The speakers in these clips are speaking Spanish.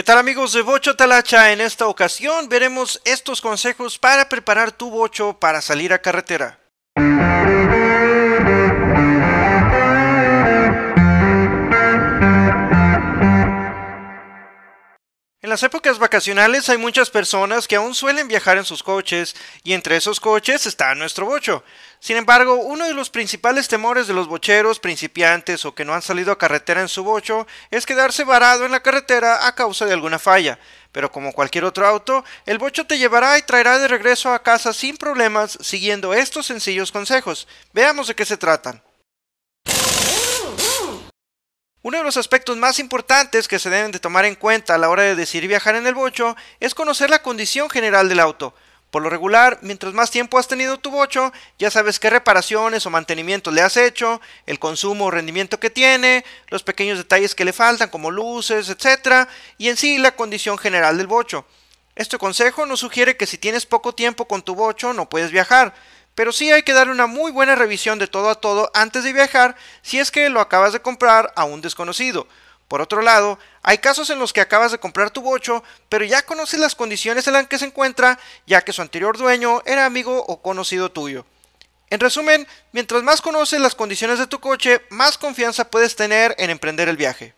¿Qué tal amigos de Bocho Talacha? En esta ocasión veremos estos consejos para preparar tu bocho para salir a carretera. En las épocas vacacionales hay muchas personas que aún suelen viajar en sus coches y entre esos coches está nuestro bocho. Sin embargo, uno de los principales temores de los bocheros principiantes o que no han salido a carretera en su bocho es quedarse varado en la carretera a causa de alguna falla. Pero como cualquier otro auto, el bocho te llevará y traerá de regreso a casa sin problemas siguiendo estos sencillos consejos. Veamos de qué se tratan. Uno de los aspectos más importantes que se deben de tomar en cuenta a la hora de decidir viajar en el bocho es conocer la condición general del auto. Por lo regular, mientras más tiempo has tenido tu bocho, ya sabes qué reparaciones o mantenimientos le has hecho, el consumo o rendimiento que tiene, los pequeños detalles que le faltan como luces, etcétera, y en sí la condición general del bocho. Este consejo nos sugiere que si tienes poco tiempo con tu bocho no puedes viajar, pero sí hay que dar una muy buena revisión de todo a todo antes de viajar si es que lo acabas de comprar a un desconocido. Por otro lado, hay casos en los que acabas de comprar tu bocho, pero ya conoces las condiciones en las que se encuentra, ya que su anterior dueño era amigo o conocido tuyo. En resumen, mientras más conoces las condiciones de tu coche, más confianza puedes tener en emprender el viaje.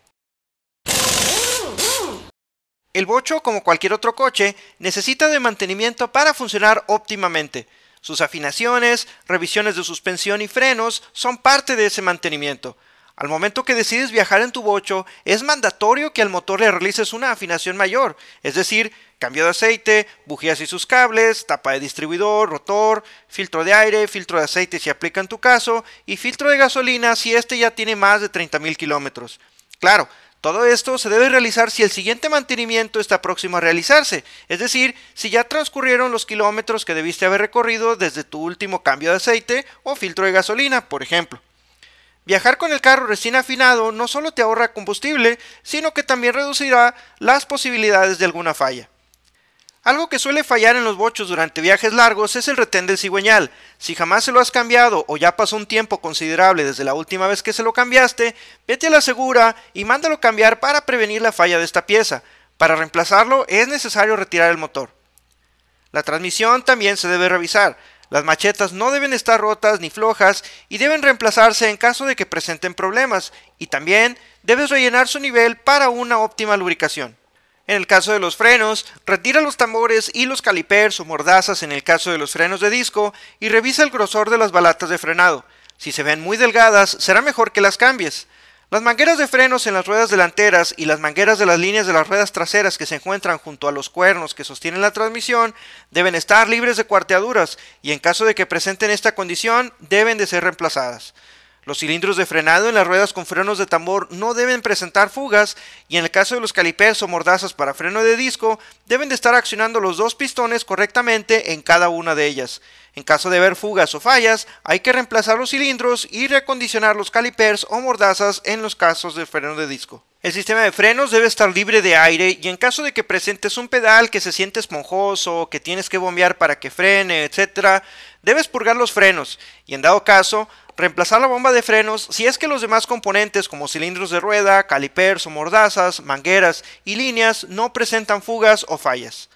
El bocho, como cualquier otro coche, necesita de mantenimiento para funcionar óptimamente. Sus afinaciones, revisiones de suspensión y frenos son parte de ese mantenimiento. Al momento que decides viajar en tu bocho, es mandatorio que al motor le realices una afinación mayor, es decir, cambio de aceite, bujías y sus cables, tapa de distribuidor, rotor, filtro de aire, filtro de aceite si aplica en tu caso, y filtro de gasolina si este ya tiene más de 30.000 kilómetros. Claro, todo esto se debe realizar si el siguiente mantenimiento está próximo a realizarse, es decir, si ya transcurrieron los kilómetros que debiste haber recorrido desde tu último cambio de aceite o filtro de gasolina, por ejemplo. Viajar con el carro recién afinado no solo te ahorra combustible, sino que también reducirá las posibilidades de alguna falla. Algo que suele fallar en los bochos durante viajes largos es el retén del cigüeñal. Si jamás se lo has cambiado o ya pasó un tiempo considerable desde la última vez que se lo cambiaste, vete a la segura y mándalo cambiar para prevenir la falla de esta pieza. Para reemplazarlo es necesario retirar el motor. La transmisión también se debe revisar. Las machetas no deben estar rotas ni flojas y deben reemplazarse en caso de que presenten problemas y también debes rellenar su nivel para una óptima lubricación. En el caso de los frenos, retira los tambores y los calipers o mordazas en el caso de los frenos de disco y revisa el grosor de las balatas de frenado. Si se ven muy delgadas, será mejor que las cambies. Las mangueras de frenos en las ruedas delanteras y las mangueras de las líneas de las ruedas traseras que se encuentran junto a los cuernos que sostienen la transmisión deben estar libres de cuarteaduras y en caso de que presenten esta condición deben de ser reemplazadas. Los cilindros de frenado en las ruedas con frenos de tambor no deben presentar fugas y en el caso de los calipers o mordazas para freno de disco deben de estar accionando los dos pistones correctamente en cada una de ellas. En caso de ver fugas o fallas, hay que reemplazar los cilindros y recondicionar los calipers o mordazas en los casos de freno de disco. El sistema de frenos debe estar libre de aire y en caso de que presentes un pedal que se siente esponjoso, que tienes que bombear para que frene, etc., debes purgar los frenos y en dado caso, Reemplazar la bomba de frenos si es que los demás componentes como cilindros de rueda, calipers o mordazas, mangueras y líneas no presentan fugas o fallas.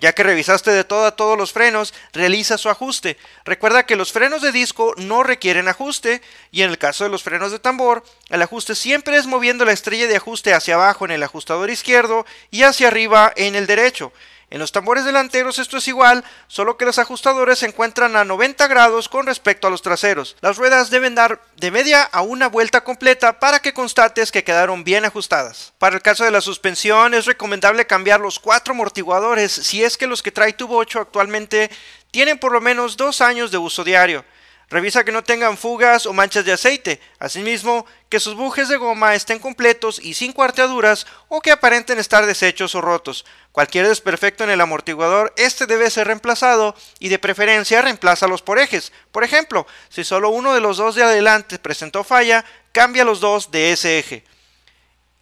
Ya que revisaste de todo a todos los frenos, realiza su ajuste. Recuerda que los frenos de disco no requieren ajuste y en el caso de los frenos de tambor, el ajuste siempre es moviendo la estrella de ajuste hacia abajo en el ajustador izquierdo y hacia arriba en el derecho. En los tambores delanteros esto es igual, solo que los ajustadores se encuentran a 90 grados con respecto a los traseros. Las ruedas deben dar de media a una vuelta completa para que constates que quedaron bien ajustadas. Para el caso de la suspensión es recomendable cambiar los cuatro amortiguadores si es que los que trae tu 8 actualmente tienen por lo menos dos años de uso diario. Revisa que no tengan fugas o manchas de aceite, asimismo que sus bujes de goma estén completos y sin cuarteaduras o que aparenten estar deshechos o rotos. Cualquier desperfecto en el amortiguador, este debe ser reemplazado y de preferencia reemplaza los por ejes. Por ejemplo, si solo uno de los dos de adelante presentó falla, cambia los dos de ese eje.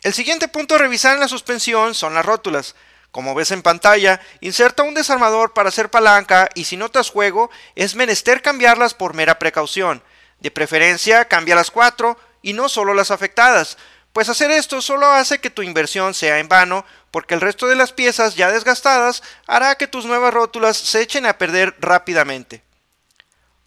El siguiente punto a revisar en la suspensión son las rótulas. Como ves en pantalla, inserta un desarmador para hacer palanca y si notas juego, es menester cambiarlas por mera precaución. De preferencia, cambia las cuatro y no solo las afectadas, pues hacer esto solo hace que tu inversión sea en vano, porque el resto de las piezas ya desgastadas hará que tus nuevas rótulas se echen a perder rápidamente.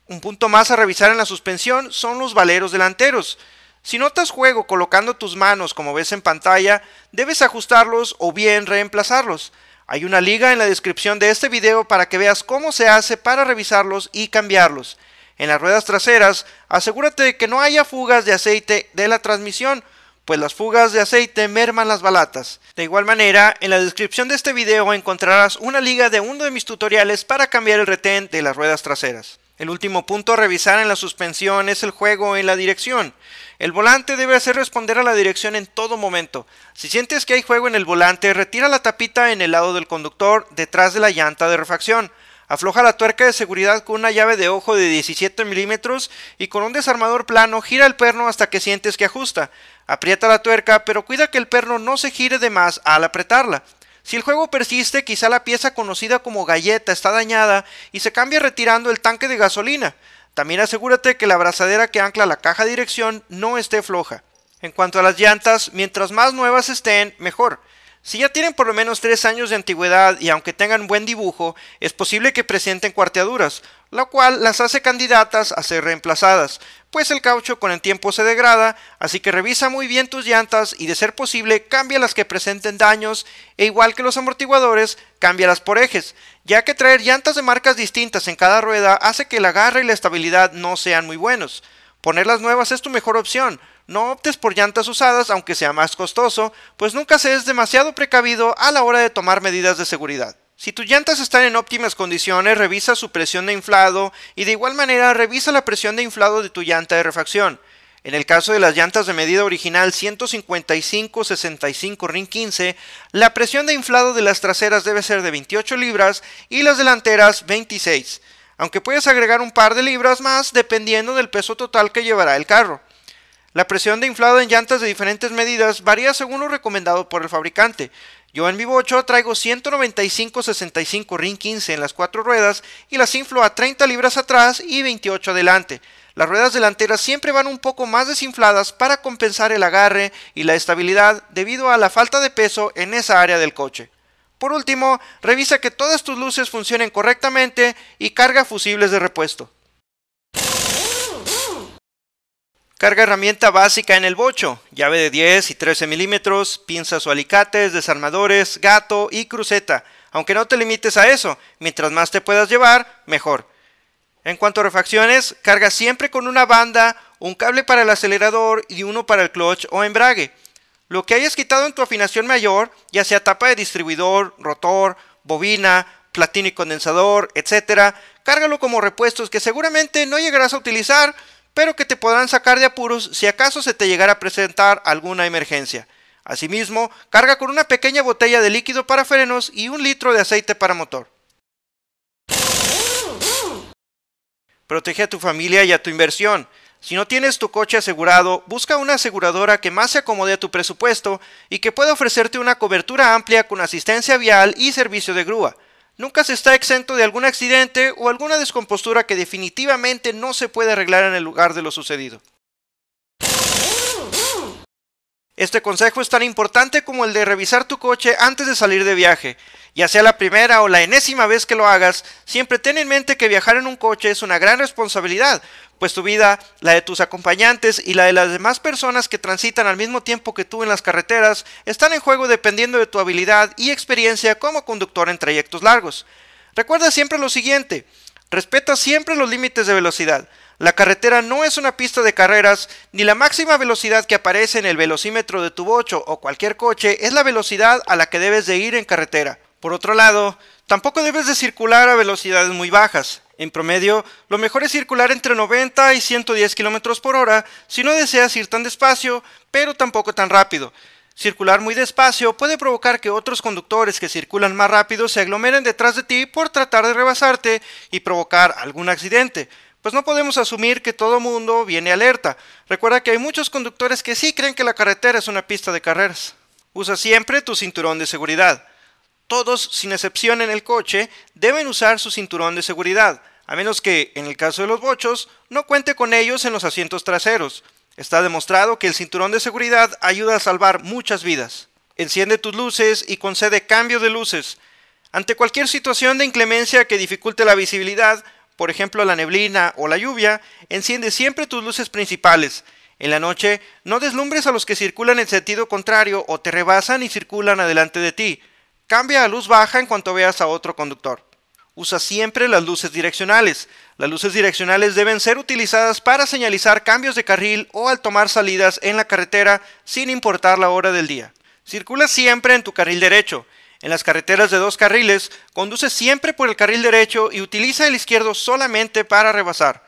Un punto más a revisar en la suspensión son los valeros delanteros. Si notas juego colocando tus manos como ves en pantalla, debes ajustarlos o bien reemplazarlos. Hay una liga en la descripción de este video para que veas cómo se hace para revisarlos y cambiarlos. En las ruedas traseras, asegúrate de que no haya fugas de aceite de la transmisión, pues las fugas de aceite merman las balatas. De igual manera, en la descripción de este video encontrarás una liga de uno de mis tutoriales para cambiar el retén de las ruedas traseras. El último punto a revisar en la suspensión es el juego en la dirección. El volante debe hacer responder a la dirección en todo momento. Si sientes que hay juego en el volante, retira la tapita en el lado del conductor, detrás de la llanta de refacción. Afloja la tuerca de seguridad con una llave de ojo de 17 milímetros y con un desarmador plano gira el perno hasta que sientes que ajusta. Aprieta la tuerca, pero cuida que el perno no se gire de más al apretarla. Si el juego persiste, quizá la pieza conocida como galleta está dañada y se cambia retirando el tanque de gasolina. También asegúrate que la abrazadera que ancla la caja de dirección no esté floja. En cuanto a las llantas, mientras más nuevas estén, mejor. Si ya tienen por lo menos 3 años de antigüedad y aunque tengan buen dibujo, es posible que presenten cuarteaduras, lo cual las hace candidatas a ser reemplazadas, pues el caucho con el tiempo se degrada, así que revisa muy bien tus llantas y de ser posible cambia las que presenten daños e igual que los amortiguadores, cámbialas por ejes, ya que traer llantas de marcas distintas en cada rueda hace que la agarre y la estabilidad no sean muy buenos. Ponerlas nuevas es tu mejor opción, no optes por llantas usadas aunque sea más costoso, pues nunca seas demasiado precavido a la hora de tomar medidas de seguridad. Si tus llantas están en óptimas condiciones, revisa su presión de inflado y de igual manera revisa la presión de inflado de tu llanta de refacción. En el caso de las llantas de medida original 155-65 RIN 15, la presión de inflado de las traseras debe ser de 28 libras y las delanteras 26, aunque puedes agregar un par de libras más dependiendo del peso total que llevará el carro. La presión de inflado en llantas de diferentes medidas varía según lo recomendado por el fabricante. Yo en vivo 8 traigo 195-65 RIN 15 en las cuatro ruedas y las inflo a 30 libras atrás y 28 adelante. Las ruedas delanteras siempre van un poco más desinfladas para compensar el agarre y la estabilidad debido a la falta de peso en esa área del coche. Por último, revisa que todas tus luces funcionen correctamente y carga fusibles de repuesto. Carga herramienta básica en el bocho, llave de 10 y 13 milímetros, pinzas o alicates, desarmadores, gato y cruceta. Aunque no te limites a eso, mientras más te puedas llevar, mejor. En cuanto a refacciones, carga siempre con una banda, un cable para el acelerador y uno para el clutch o embrague. Lo que hayas quitado en tu afinación mayor, ya sea tapa de distribuidor, rotor, bobina, platino y condensador, etc., cárgalo como repuestos que seguramente no llegarás a utilizar, Espero que te podrán sacar de apuros si acaso se te llegara a presentar alguna emergencia. Asimismo, carga con una pequeña botella de líquido para frenos y un litro de aceite para motor. Protege a tu familia y a tu inversión. Si no tienes tu coche asegurado, busca una aseguradora que más se acomode a tu presupuesto y que pueda ofrecerte una cobertura amplia con asistencia vial y servicio de grúa nunca se está exento de algún accidente o alguna descompostura que definitivamente no se puede arreglar en el lugar de lo sucedido. Este consejo es tan importante como el de revisar tu coche antes de salir de viaje, ya sea la primera o la enésima vez que lo hagas, siempre ten en mente que viajar en un coche es una gran responsabilidad, pues tu vida, la de tus acompañantes y la de las demás personas que transitan al mismo tiempo que tú en las carreteras están en juego dependiendo de tu habilidad y experiencia como conductor en trayectos largos. Recuerda siempre lo siguiente, respeta siempre los límites de velocidad. La carretera no es una pista de carreras, ni la máxima velocidad que aparece en el velocímetro de tu bocho o cualquier coche es la velocidad a la que debes de ir en carretera. Por otro lado, tampoco debes de circular a velocidades muy bajas. En promedio, lo mejor es circular entre 90 y 110 km por hora si no deseas ir tan despacio, pero tampoco tan rápido. Circular muy despacio puede provocar que otros conductores que circulan más rápido se aglomeren detrás de ti por tratar de rebasarte y provocar algún accidente, pues no podemos asumir que todo mundo viene alerta. Recuerda que hay muchos conductores que sí creen que la carretera es una pista de carreras. Usa siempre tu cinturón de seguridad todos sin excepción en el coche deben usar su cinturón de seguridad, a menos que, en el caso de los bochos, no cuente con ellos en los asientos traseros. Está demostrado que el cinturón de seguridad ayuda a salvar muchas vidas. Enciende tus luces y concede cambio de luces. Ante cualquier situación de inclemencia que dificulte la visibilidad, por ejemplo la neblina o la lluvia, enciende siempre tus luces principales. En la noche, no deslumbres a los que circulan en sentido contrario o te rebasan y circulan adelante de ti. Cambia a luz baja en cuanto veas a otro conductor. Usa siempre las luces direccionales. Las luces direccionales deben ser utilizadas para señalizar cambios de carril o al tomar salidas en la carretera sin importar la hora del día. Circula siempre en tu carril derecho. En las carreteras de dos carriles, conduce siempre por el carril derecho y utiliza el izquierdo solamente para rebasar.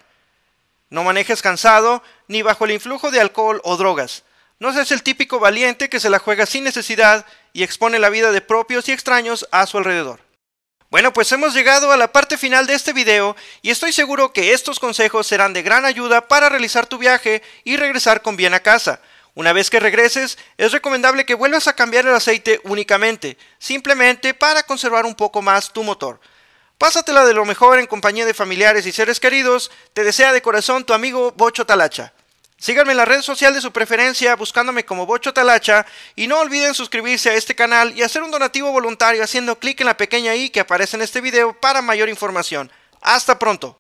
No manejes cansado ni bajo el influjo de alcohol o drogas. No seas el típico valiente que se la juega sin necesidad y expone la vida de propios y extraños a su alrededor. Bueno, pues hemos llegado a la parte final de este video y estoy seguro que estos consejos serán de gran ayuda para realizar tu viaje y regresar con bien a casa. Una vez que regreses, es recomendable que vuelvas a cambiar el aceite únicamente, simplemente para conservar un poco más tu motor. Pásatela de lo mejor en compañía de familiares y seres queridos, te desea de corazón tu amigo Bocho Talacha. Síganme en la red social de su preferencia buscándome como Bocho Talacha y no olviden suscribirse a este canal y hacer un donativo voluntario haciendo clic en la pequeña i que aparece en este video para mayor información. Hasta pronto.